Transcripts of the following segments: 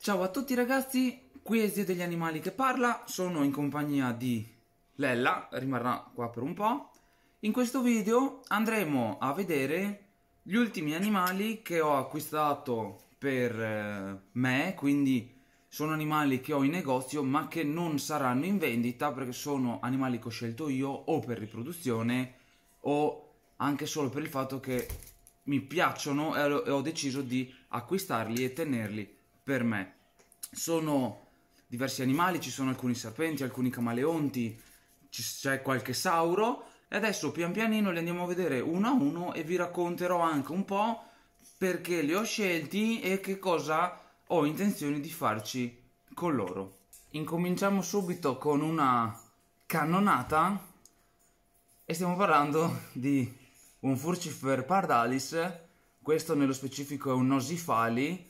Ciao a tutti ragazzi, qui è Zio degli Animali che parla, sono in compagnia di Lella, rimarrà qua per un po'. In questo video andremo a vedere gli ultimi animali che ho acquistato per eh, me, quindi sono animali che ho in negozio ma che non saranno in vendita perché sono animali che ho scelto io o per riproduzione o anche solo per il fatto che mi piacciono e ho deciso di acquistarli e tenerli per me. Sono diversi animali, ci sono alcuni serpenti, alcuni camaleonti, c'è qualche sauro e adesso pian pianino li andiamo a vedere uno a uno e vi racconterò anche un po' perché li ho scelti e che cosa ho intenzione di farci con loro. Incominciamo subito con una cannonata e stiamo parlando di un Furcifer Pardalis, questo nello specifico è un Nosifali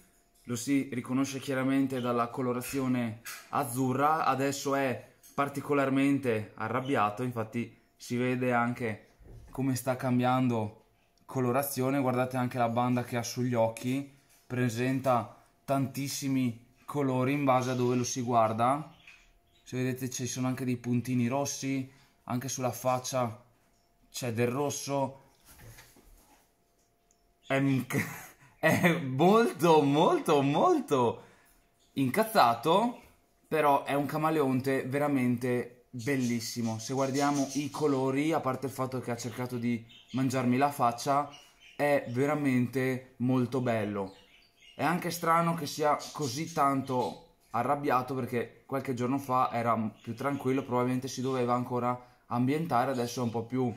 lo si riconosce chiaramente dalla colorazione azzurra, adesso è particolarmente arrabbiato, infatti si vede anche come sta cambiando colorazione, guardate anche la banda che ha sugli occhi, presenta tantissimi colori in base a dove lo si guarda, se vedete ci sono anche dei puntini rossi, anche sulla faccia c'è del rosso, è è molto, molto, molto incazzato, però è un camaleonte veramente bellissimo. Se guardiamo i colori, a parte il fatto che ha cercato di mangiarmi la faccia, è veramente molto bello. È anche strano che sia così tanto arrabbiato perché qualche giorno fa era più tranquillo, probabilmente si doveva ancora ambientare, adesso è un po' più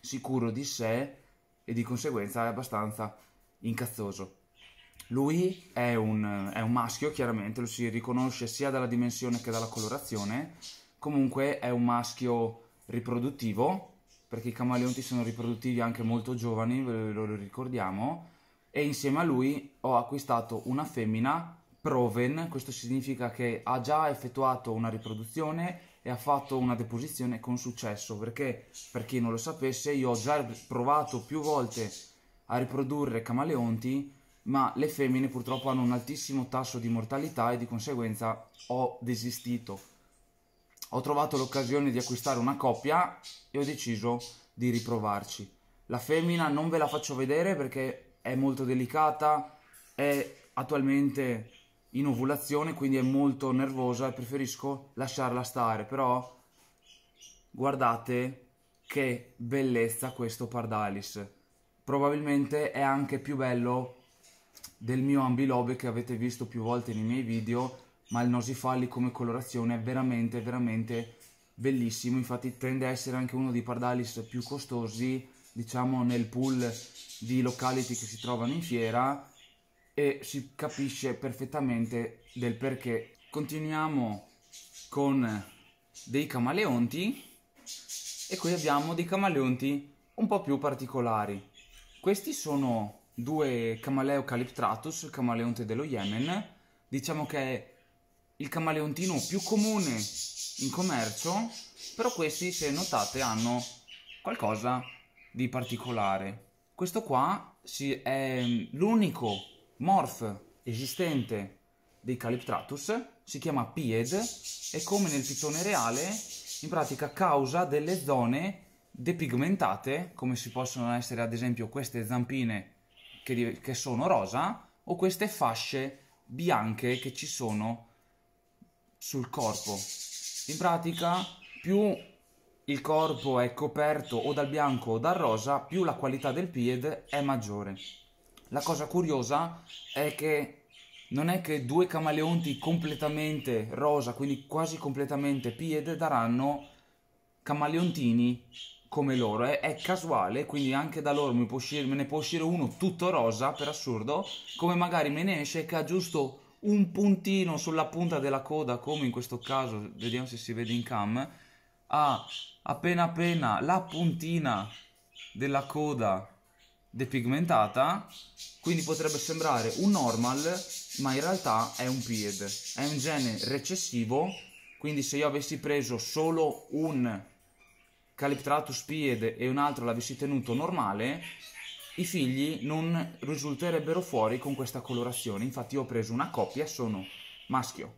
sicuro di sé e di conseguenza è abbastanza incazzoso. Lui è un, è un, maschio, chiaramente, lo si riconosce sia dalla dimensione che dalla colorazione. Comunque è un maschio riproduttivo, perché i camaleonti sono riproduttivi anche molto giovani, ve lo ricordiamo. E insieme a lui ho acquistato una femmina, Proven, questo significa che ha già effettuato una riproduzione e ha fatto una deposizione con successo, perché per chi non lo sapesse io ho già provato più volte a riprodurre camaleonti, ma le femmine purtroppo hanno un altissimo tasso di mortalità e di conseguenza ho desistito. Ho trovato l'occasione di acquistare una coppia e ho deciso di riprovarci. La femmina non ve la faccio vedere perché è molto delicata, è attualmente in ovulazione, quindi è molto nervosa e preferisco lasciarla stare, però guardate che bellezza questo Pardalis probabilmente è anche più bello del mio ambilobe che avete visto più volte nei miei video, ma il Nosifalli come colorazione è veramente, veramente bellissimo, infatti tende a essere anche uno dei pardalis più costosi, diciamo nel pool di locality che si trovano in fiera e si capisce perfettamente del perché. Continuiamo con dei camaleonti e qui abbiamo dei camaleonti un po' più particolari. Questi sono due Camaleo calyptratus, il camaleonte dello Yemen. Diciamo che è il camaleontino più comune in commercio, però questi, se notate, hanno qualcosa di particolare. Questo qua è mm, l'unico morph esistente dei Calyptratus, si chiama Pied e come nel pitone reale in pratica causa delle zone depigmentate, come si possono essere ad esempio queste zampine che, che sono rosa o queste fasce bianche che ci sono sul corpo. In pratica, più il corpo è coperto o dal bianco o dal rosa, più la qualità del piede è maggiore. La cosa curiosa è che non è che due camaleonti completamente rosa, quindi quasi completamente piede, daranno camaleontini come loro, è, è, casuale, quindi anche da loro può uscire, me ne può uscire uno tutto rosa, per assurdo, come magari me ne esce che ha giusto un puntino sulla punta della coda, come in questo caso, vediamo se si vede in cam, ha appena appena la puntina della coda depigmentata, quindi potrebbe sembrare un normal, ma in realtà è un pied, è un gene recessivo, quindi se io avessi preso solo un Calyptratus piede e un altro l'avessi tenuto normale, i figli non risulterebbero fuori con questa colorazione. Infatti io ho preso una coppia, sono maschio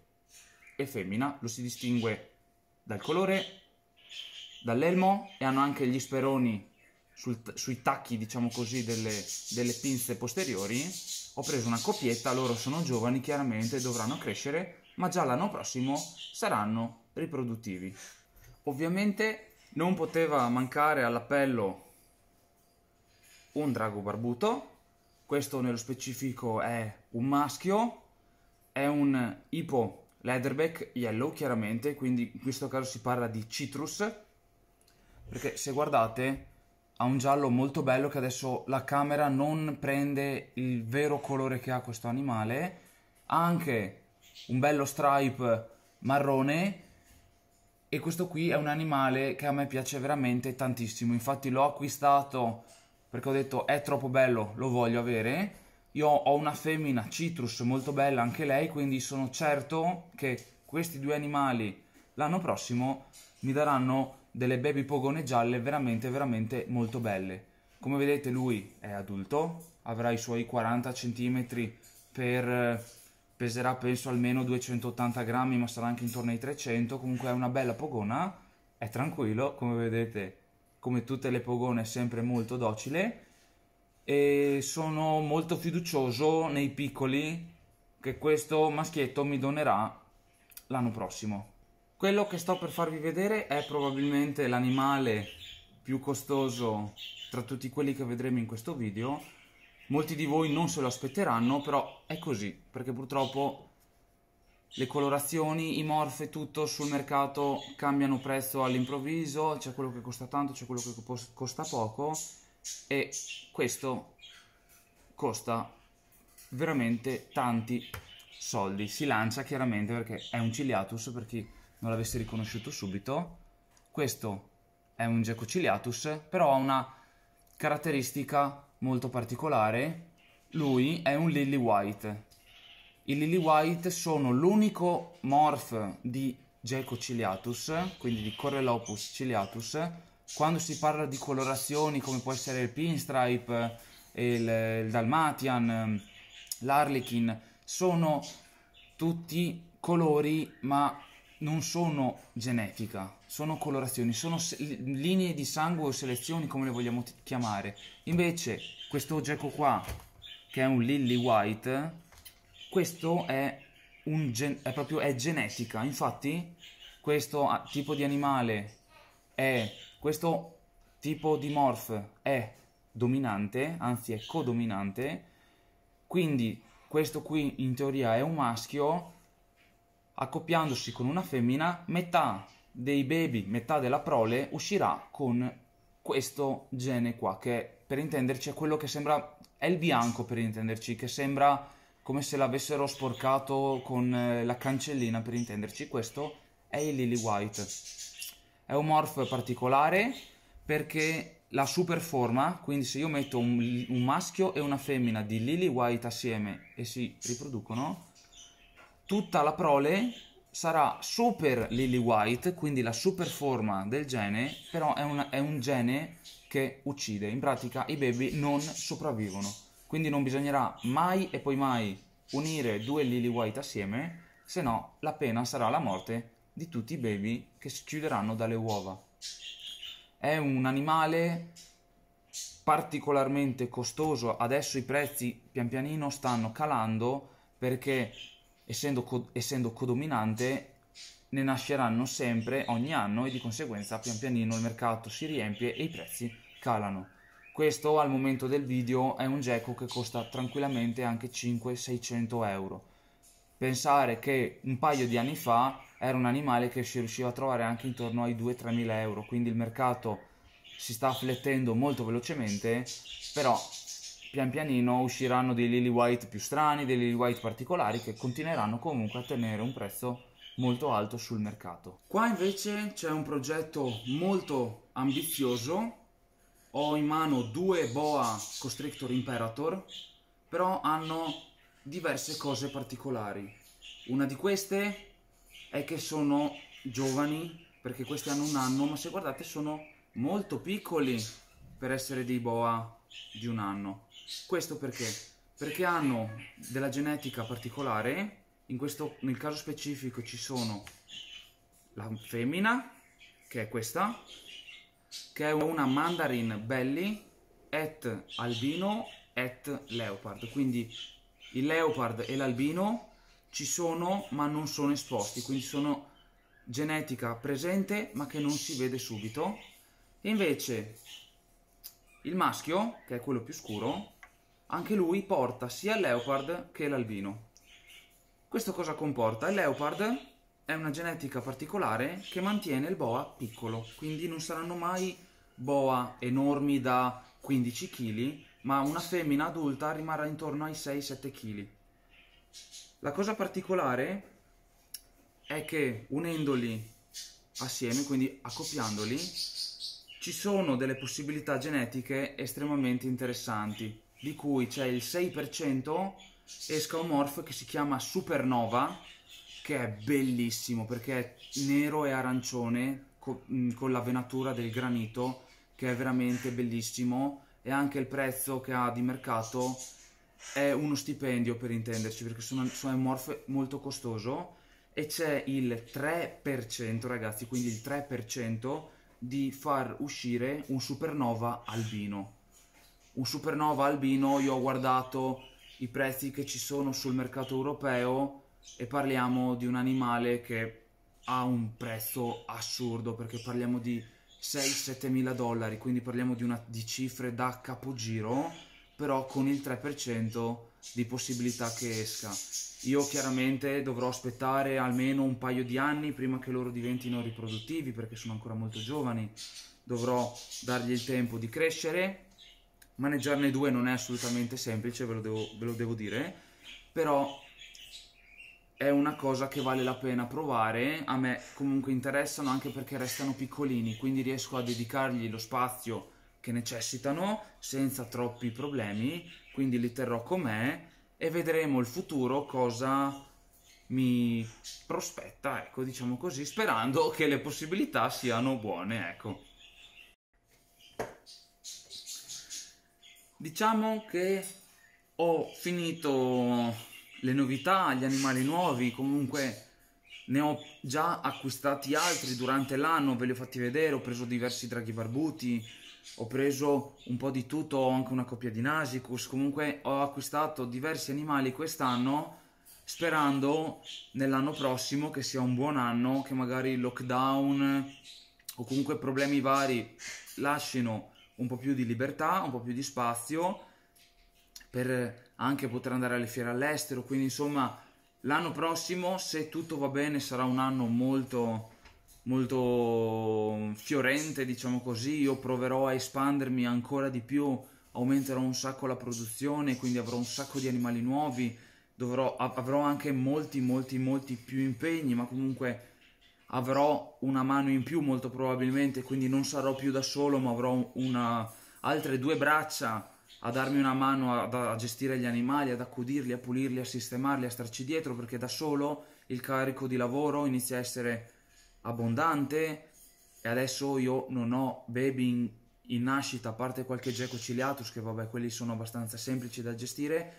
e femmina, lo si distingue dal colore, dall'elmo e hanno anche gli speroni sul, sui tacchi, diciamo così, delle, delle, pinze posteriori. Ho preso una coppietta, loro sono giovani, chiaramente dovranno crescere, ma già l'anno prossimo saranno riproduttivi. Ovviamente non poteva mancare all'appello un drago barbuto, questo nello specifico è un maschio, è un ipo leatherback yellow chiaramente, quindi in questo caso si parla di citrus, perché se guardate ha un giallo molto bello che adesso la camera non prende il vero colore che ha questo animale, ha anche un bello stripe marrone e questo qui è un animale che a me piace veramente tantissimo, infatti l'ho acquistato perché ho detto è troppo bello, lo voglio avere. Io ho una femmina citrus molto bella anche lei, quindi sono certo che questi due animali l'anno prossimo mi daranno delle baby pogone gialle veramente veramente molto belle. Come vedete lui è adulto, avrà i suoi 40 cm per peserà penso almeno 280 grammi, ma sarà anche intorno ai 300. Comunque è una bella pogona, è tranquillo, come vedete, come tutte le pogone, è sempre molto docile. E sono molto fiducioso nei piccoli che questo maschietto mi donerà l'anno prossimo. Quello che sto per farvi vedere è probabilmente l'animale più costoso tra tutti quelli che vedremo in questo video Molti di voi non se lo aspetteranno, però è così, perché purtroppo le colorazioni, i morfe, tutto sul mercato cambiano prezzo all'improvviso, c'è quello che costa tanto, c'è quello che costa poco e questo costa veramente tanti soldi. Si lancia chiaramente perché è un ciliatus per chi non l'avesse riconosciuto subito. Questo è un Gecko ciliatus, però ha una caratteristica molto particolare. Lui è un Lily White. I Lily White sono l'unico morph di Gecko ciliatus, quindi di Correlopus ciliatus. Quando si parla di colorazioni come può essere il pinstripe, il, il dalmatian, l'arlequin, sono tutti colori ma non sono genetica, sono colorazioni, sono linee di sangue o selezioni come le vogliamo chiamare. Invece questo geco qua, che è un lily white, questo è, è proprio è genetica, infatti questo tipo di animale è, questo tipo di morph è dominante, anzi è codominante, quindi questo qui in teoria è un maschio, accoppiandosi con una femmina, metà dei baby, metà della prole, uscirà con questo gene qua, che per intenderci è quello che sembra, è il bianco per intenderci, che sembra come se l'avessero sporcato con eh, la cancellina per intenderci, questo è il Lily White. È un morph particolare perché la superforma, quindi se io metto un, un maschio e una femmina di Lily White assieme e si riproducono, tutta la prole sarà super Lily White, quindi la super forma del gene, però è, una, è un gene che uccide. In pratica i baby non sopravvivono. Quindi non bisognerà mai e poi mai unire due Lily White assieme, se no la pena sarà la morte di tutti i baby che si chiuderanno dalle uova. È un animale particolarmente costoso, adesso i prezzi pian pianino stanno calando perché essendo, co- essendo codominante ne nasceranno sempre ogni anno e di conseguenza pian pianino il mercato si riempie e i prezzi calano. Questo al momento del video è un gecko che costa tranquillamente anche 500-600 euro. Pensare che un paio di anni fa era un animale che si riusciva a trovare anche intorno ai 2-3 euro, quindi il mercato si sta flettendo molto velocemente, però pian pianino usciranno dei Lily White più strani, dei Lily White particolari che continueranno comunque a tenere un prezzo molto alto sul mercato. Qua invece c'è un progetto molto ambizioso. Ho in mano due boa Constrictor Imperator, però hanno diverse cose particolari. Una di queste è che sono giovani, perché questi hanno un anno, ma se guardate sono molto piccoli per essere dei boa di un anno. Questo perché? Perché hanno della genetica particolare, in questo, nel caso specifico ci sono la femmina, che è questa, che è una mandarin belly et albino et leopard. Quindi il leopard e l'albino ci sono ma non sono esposti, quindi sono genetica presente ma che non si vede subito. invece il maschio, che è quello più scuro, anche lui porta sia il leopard che l'albino. Questo cosa comporta? Il leopard è una genetica particolare che mantiene il boa piccolo, quindi non saranno mai boa enormi da 15 kg, ma una femmina adulta rimarrà intorno ai 6-7 kg. La cosa particolare è che unendoli assieme, quindi accoppiandoli, ci sono delle possibilità genetiche estremamente interessanti, di cui c'è il 6% esca che si chiama Supernova, che è bellissimo perché è nero e arancione co- mm, con la venatura del granito, che è veramente bellissimo, e anche il prezzo che ha di mercato è uno stipendio per intenderci, perché sono, sono un morph molto costoso, e c'è il 3%, ragazzi, quindi il 3% di far uscire un supernova albino. Un supernova albino, io ho guardato i prezzi che ci sono sul mercato europeo e parliamo di un animale che ha un prezzo assurdo perché parliamo di 6-7 mila dollari, quindi parliamo di, una, di cifre da capogiro, però con il 3% di possibilità che esca. Io chiaramente dovrò aspettare almeno un paio di anni prima che loro diventino riproduttivi perché sono ancora molto giovani, dovrò dargli il tempo di crescere, maneggiarne due non è assolutamente semplice, ve lo devo, ve lo devo dire, però è una cosa che vale la pena provare, a me comunque interessano anche perché restano piccolini, quindi riesco a dedicargli lo spazio che necessitano senza troppi problemi, quindi li terrò con me e vedremo il futuro cosa mi prospetta, ecco, diciamo così, sperando che le possibilità siano buone, ecco. Diciamo che ho finito le novità, gli animali nuovi, comunque ne ho già acquistati altri durante l'anno, ve li ho fatti vedere, ho preso diversi draghi barbuti, ho preso un po' di tutto, ho anche una coppia di Nasicus, comunque ho acquistato diversi animali quest'anno sperando nell'anno prossimo che sia un buon anno, che magari lockdown o comunque problemi vari lasciano un po' più di libertà, un po' più di spazio per anche poter andare alle fiere all'estero, quindi insomma l'anno prossimo se tutto va bene sarà un anno molto molto mm, fiorente, diciamo così, io proverò a espandermi ancora di più, aumenterò un sacco la produzione, quindi avrò un sacco di animali nuovi, dovrò, avrò anche molti, molti, molti più impegni, ma comunque avrò una mano in più molto probabilmente, quindi non sarò più da solo, ma avrò una, altre due braccia a darmi una mano a, a, gestire gli animali, ad accudirli, a pulirli, a sistemarli, a starci dietro, perché da solo il carico di lavoro inizia a essere abbondante e adesso io non ho baby in, nascita, a parte qualche geco ciliatus, che vabbè, quelli sono abbastanza semplici da gestire,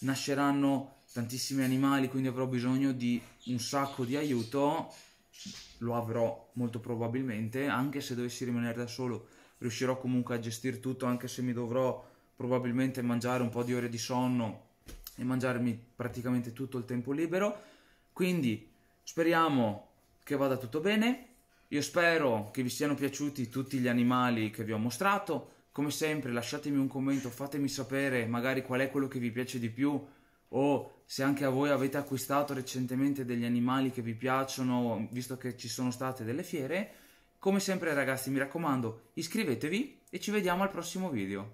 nasceranno tantissimi animali, quindi avrò bisogno di un sacco di aiuto, lo avrò molto probabilmente, anche se dovessi rimanere da solo, riuscirò comunque a gestire tutto, anche se mi dovrò probabilmente mangiare un po' di ore di sonno e mangiarmi praticamente tutto il tempo libero. Quindi speriamo che vada tutto bene. Io spero che vi siano piaciuti tutti gli animali che vi ho mostrato. Come sempre lasciatemi un commento, fatemi sapere magari qual è quello che vi piace di più o se anche a voi avete acquistato recentemente degli animali che vi piacciono, visto che ci sono state delle fiere. Come sempre ragazzi mi raccomando iscrivetevi e ci vediamo al prossimo video.